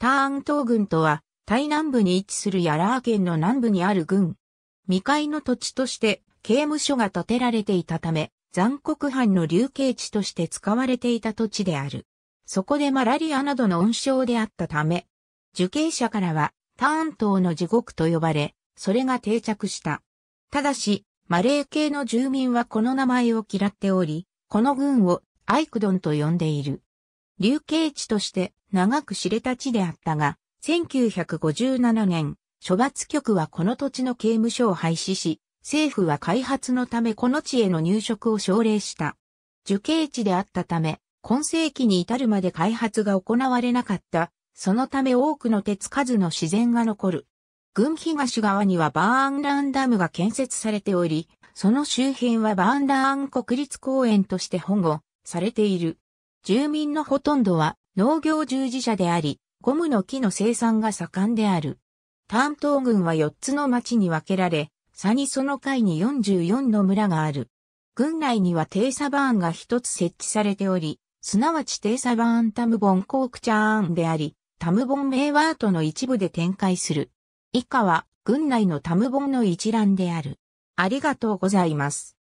ターン島軍とは、タイ南部に位置するヤラー県の南部にある軍。未開の土地として刑務所が建てられていたため、残酷犯の流刑地として使われていた土地である。そこでマラリアなどの温床であったため、受刑者からはターン島の地獄と呼ばれ、それが定着した。ただし、マレー系の住民はこの名前を嫌っており、この軍をアイクドンと呼んでいる。流刑地として長く知れた地であったが、1957年、処罰局はこの土地の刑務所を廃止し、政府は開発のためこの地への入植を奨励した。受刑地であったため、今世紀に至るまで開発が行われなかった。そのため多くの手つかずの自然が残る。軍東側にはバーンランダムが建設されており、その周辺はバーンラーン国立公園として保護されている。住民のほとんどは農業従事者であり、ゴムの木の生産が盛んである。担東郡は4つの町に分けられ、サにその会に44の村がある。郡内には低砂バーンが一つ設置されており、すなわち低砂バーンタムボンコークチャーンであり、タムボンメイワートの一部で展開する。以下は、郡内のタムボンの一覧である。ありがとうございます。